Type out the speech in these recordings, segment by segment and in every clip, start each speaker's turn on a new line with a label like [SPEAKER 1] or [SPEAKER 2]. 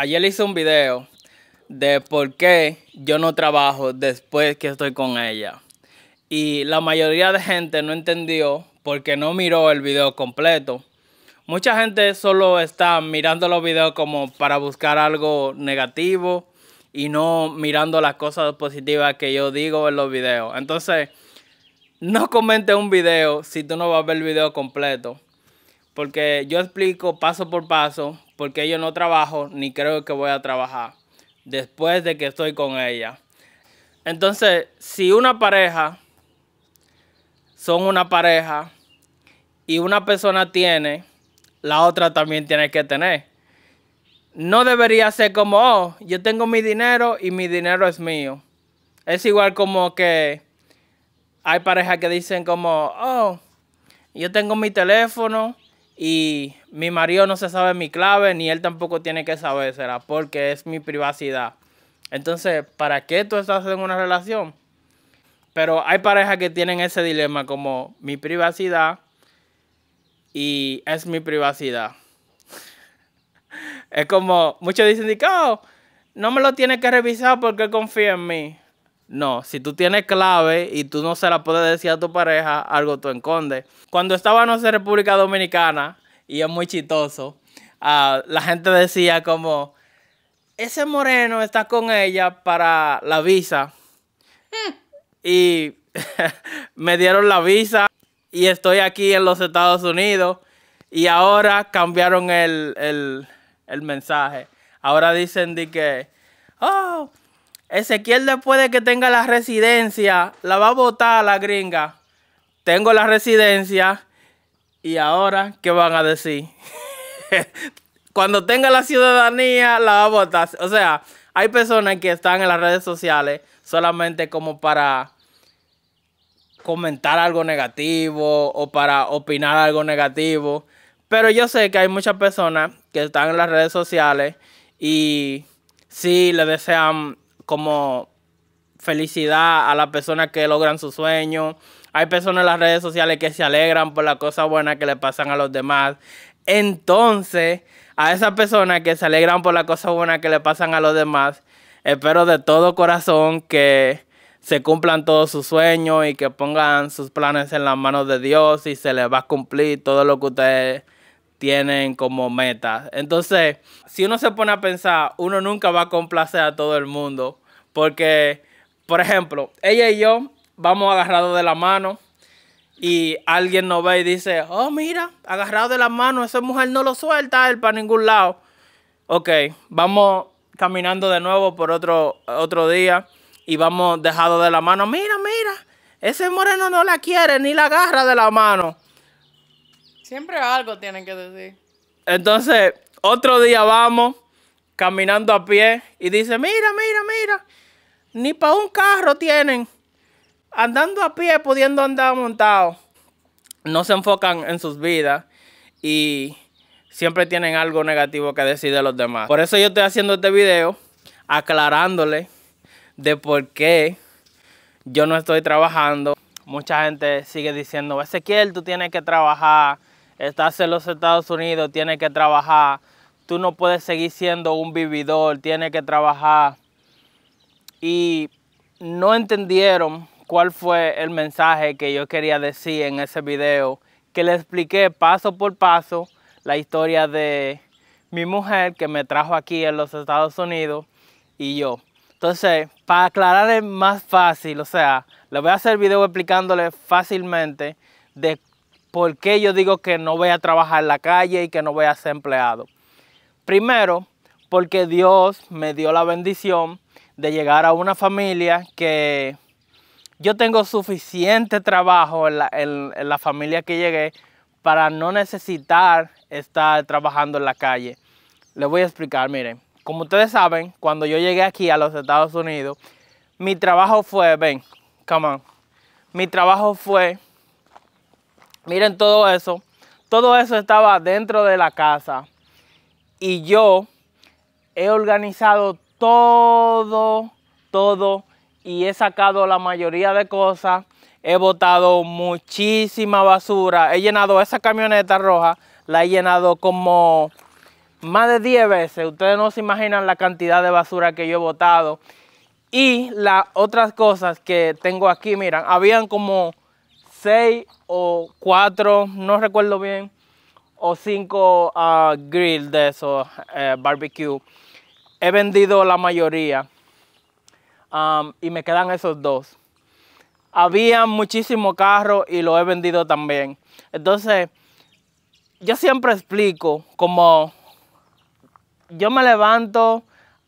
[SPEAKER 1] ayer hice un video de por qué yo no trabajo después que estoy con ella. Y la mayoría de gente no entendió porque no miró el video completo. Mucha gente solo está mirando los videos como para buscar algo negativo y no mirando las cosas positivas que yo digo en los videos. Entonces, no comente un video si tú no vas a ver el video completo. Porque yo explico paso por paso porque yo no trabajo ni creo que voy a trabajar después de que estoy con ella. Entonces, si una pareja son una pareja y una persona tiene, la otra también tiene que tener. No debería ser como, oh, yo tengo mi dinero y mi dinero es mío. Es igual como que hay parejas que dicen como, oh, yo tengo mi teléfono y mi marido no se sabe mi clave, ni él tampoco tiene que sabérsela, porque es mi privacidad. Entonces, ¿para qué tú estás en una relación? Pero hay parejas que tienen ese dilema como mi privacidad y es mi privacidad. es como, muchos dicen, oh, no me lo tiene que revisar porque confía en mí. No, si tú tienes clave y tú no se la puedes decir a tu pareja, algo tú enconde Cuando estaba en República Dominicana, y es muy chistoso, ah, la gente decía como, ese moreno está con ella para la visa. Y me dieron la visa y estoy aquí en los Estados Unidos. Y ahora cambiaron el, mensaje. Ahora dicen que, oh, Ezequiel después de que tenga la residencia, la va a votar a la gringa. Tengo la residencia y ahora, ¿qué van a decir? Cuando tenga la ciudadanía, la va a votar. O sea, hay personas que están en las redes sociales solamente como para comentar algo negativo o para opinar algo negativo. Pero yo sé que hay muchas personas que están en las redes sociales y sí le desean como felicidad a las personas que logran su sueño Hay personas en las redes sociales que se alegran por las cosas buenas que le pasan a los demás. Entonces, a esas personas que se alegran por las cosas buenas que le pasan a los demás, espero de todo corazón que se cumplan todos sus sueños y que pongan sus planes en las manos de Dios y se les va a cumplir todo lo que ustedes tienen como metas. Entonces, si uno se pone a pensar, uno nunca va a complacer a todo el mundo porque, por ejemplo, ella y yo vamos agarrados de la mano y alguien nos ve y dice, oh, mira, agarrado de la mano, esa mujer no lo suelta él para ningún lado. Ok, vamos caminando de nuevo por otro, otro día y vamos dejados de la mano. Mira, mira, ese moreno no la quiere ni la agarra de la mano. Siempre algo tienen que decir. Entonces, otro día vamos caminando a pie y dice, mira, mira, mira, ni para un carro tienen. Andando a pie, pudiendo andar montado. No se enfocan en sus vidas y siempre tienen algo negativo que decir de los demás. Por eso yo estoy haciendo este video aclarándole de por qué yo no estoy trabajando. Mucha gente sigue diciendo, Ezequiel, tú tienes que trabajar, estás en los Estados Unidos, tienes que trabajar, tú no puedes seguir siendo un vividor, tienes que trabajar. Y no entendieron cuál fue el mensaje que yo quería decir en ese video, que le expliqué paso por paso la historia de mi mujer que me trajo aquí en los Estados Unidos y yo. Entonces, para aclarar más fácil, o sea, le voy a hacer video explicándole fácilmente de por qué yo digo que no voy a trabajar en la calle y que no voy a ser empleado. Primero, porque Dios me dio la bendición de llegar a una familia que yo tengo suficiente trabajo en la, familia que llegué para no necesitar estar trabajando en la calle. Les voy a explicar, miren, como ustedes saben, cuando yo llegué aquí a los Estados Unidos, mi trabajo fue, ven, come on, mi trabajo fue, miren todo eso, todo eso estaba dentro de la casa, y yo he organizado todo, todo y he sacado la mayoría de cosas. He botado muchísima basura. He llenado esa camioneta roja, la he llenado como más de 10 veces. Ustedes no se imaginan la cantidad de basura que yo he botado. Y las otras cosas que tengo aquí, miran, habían como 6 o 4, no recuerdo bien, o cinco uh, grill de esos eh, barbecue. He vendido la mayoría y me quedan esos dos. Había muchísimo carro y lo he vendido también. Entonces, yo siempre explico como yo me levanto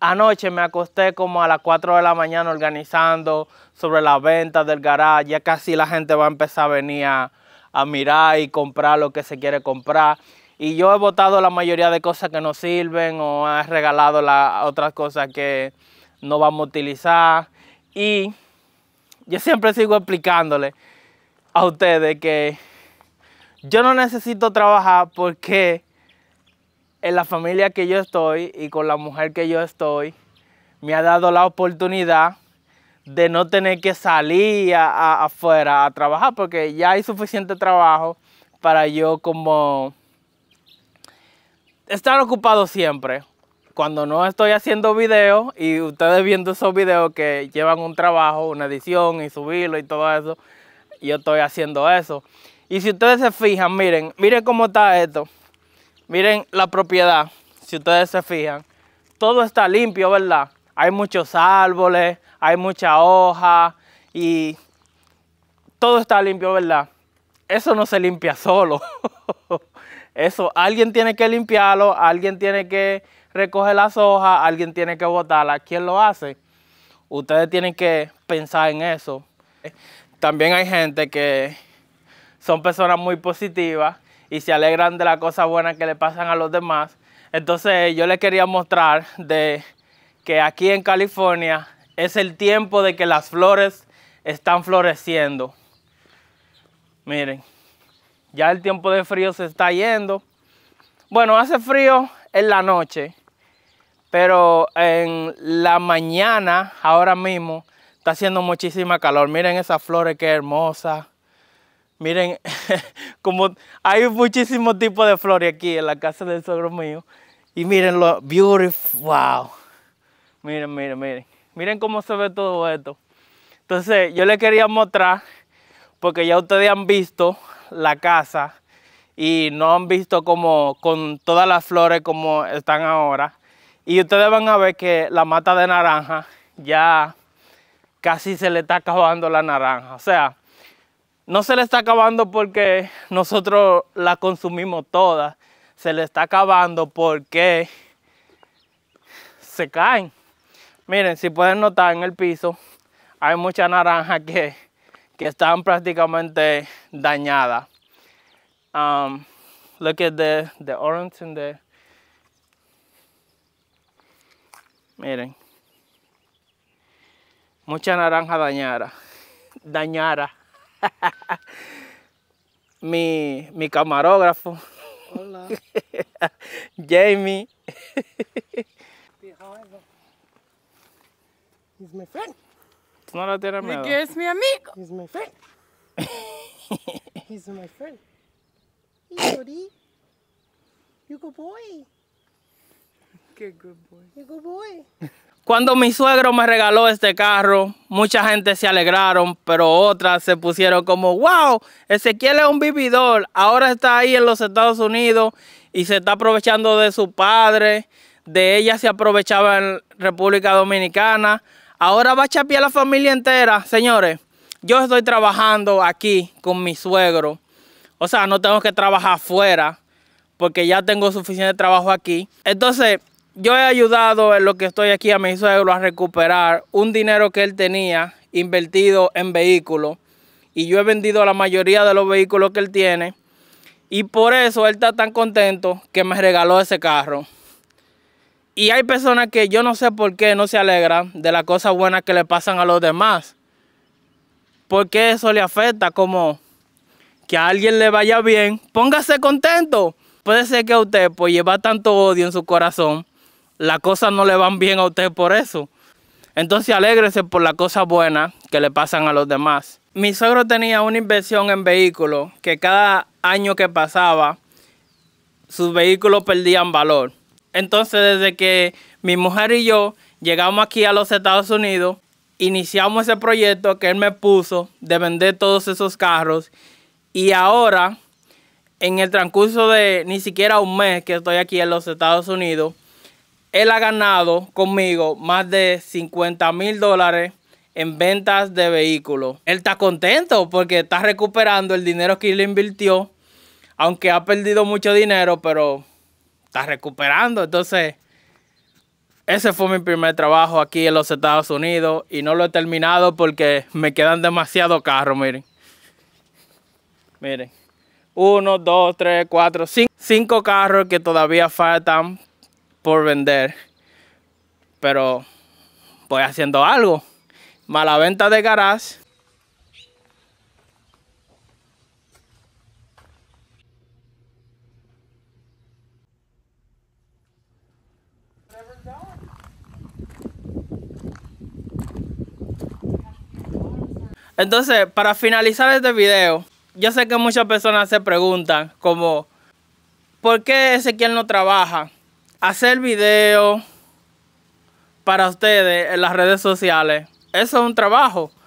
[SPEAKER 1] anoche, me acosté como a las 4 de la mañana organizando sobre la venta del garage. Ya casi la gente va a empezar a venir a, a mirar y comprar lo que se quiere comprar. Y yo he votado la mayoría de cosas que no sirven o he regalado las otras cosas que no vamos a utilizar. Y yo siempre sigo explicándole a ustedes que yo no necesito trabajar porque en la familia que yo estoy y con la mujer que yo estoy me ha dado la oportunidad de no tener que salir afuera a trabajar, porque ya hay suficiente trabajo para yo como estar ocupado siempre. Cuando no estoy haciendo videos y ustedes viendo esos videos que llevan un trabajo, una edición y subirlo y todo eso, yo estoy haciendo eso. Y si ustedes se fijan, miren, miren cómo está esto. Miren la propiedad, si ustedes se fijan. Todo está limpio, ¿verdad? Hay muchos árboles, hay mucha hoja y todo está limpio, ¿verdad? Eso no se limpia solo. Eso, alguien tiene que limpiarlo, alguien tiene que recoger las hojas, alguien tiene que botarlas. ¿Quién lo hace? Ustedes tienen que pensar en eso. También hay gente que son personas muy positivas y se alegran de las cosas buenas que le pasan a los demás. Entonces yo les quería mostrar de que aquí en California es el tiempo de que las flores están floreciendo. Miren, ya el tiempo de frío se está yendo. Bueno, hace frío en la noche, pero en la mañana, ahora mismo, está haciendo muchísima calor. Miren esas flores, qué hermosas. Miren, como hay muchísimos tipos de flores aquí en la casa del suegro mío. Y miren lo beautiful, wow. Miren, miren, miren. Miren cómo se ve todo esto. Entonces yo les quería mostrar, porque ya ustedes han visto la casa y no han visto como con todas las flores como están ahora. Y ustedes van a ver que la mata de naranja ya casi se le está acabando la naranja. O sea, no se le está acabando porque nosotros la consumimos toda. Se le está acabando porque se caen. Miren, si pueden notar en el piso, hay muchas naranjas que, que están prácticamente dañadas. Um, look at the, the orange Miren. Mucha naranja dañada. Dañada. mi, mi camarógrafo. Hola. Jamie. ¿eh? He's my friend. ¿Tú no la tienes miedo? amigo. es mi amigo? He's my friend. He's my friend. Hey, You good boy. Qué good boy. You good boy. Cuando mi suegro me regaló este carro, mucha gente se alegraron, pero otras se pusieron como, wow, Ezequiel es un vividor, ahora está ahí en los Estados Unidos y se está aprovechando de su padre, de ella se aprovechaba en República Dominicana, Ahora va a chapear la familia entera, señores. Yo estoy trabajando aquí con mi suegro. O sea, no tengo que trabajar afuera porque ya tengo suficiente trabajo aquí. Entonces, yo he ayudado en lo que estoy aquí a mi suegro a recuperar un dinero que él tenía invertido en vehículos. Y yo he vendido la mayoría de los vehículos que él tiene. Y por eso él está tan contento que me regaló ese carro. Y hay personas que yo no sé por qué no se alegran de las cosas buenas que le pasan a los demás. Porque eso le afecta como que a alguien le vaya bien. Póngase contento. Puede ser que a usted, pues lleva tanto odio en su corazón, las cosas no le van bien a usted por eso. Entonces alégrese por las cosas buenas que le pasan a los demás. Mi suegro tenía una inversión en vehículos que cada año que pasaba, sus vehículos perdían valor. Entonces, desde que mi mujer y yo llegamos aquí a los Estados Unidos, iniciamos ese proyecto que él me puso de vender todos esos carros. Y ahora, en el transcurso de ni siquiera un mes que estoy aquí en los Estados Unidos, él ha ganado conmigo más de 50 mil dólares en ventas de vehículos. Él está contento porque está recuperando el dinero que le invirtió, aunque ha perdido mucho dinero, pero está recuperando. Entonces, ese fue mi primer trabajo aquí en los Estados Unidos y no lo he terminado porque me quedan demasiados carros, miren. Miren. Uno, dos, tres, cuatro, cinco, cinco carros que todavía faltan por vender. Pero voy haciendo algo. Mala venta de garage Entonces, para finalizar este video, yo sé que muchas personas se preguntan como, ¿por qué Ezequiel no trabaja? Hacer video para ustedes en las redes sociales, eso es un trabajo.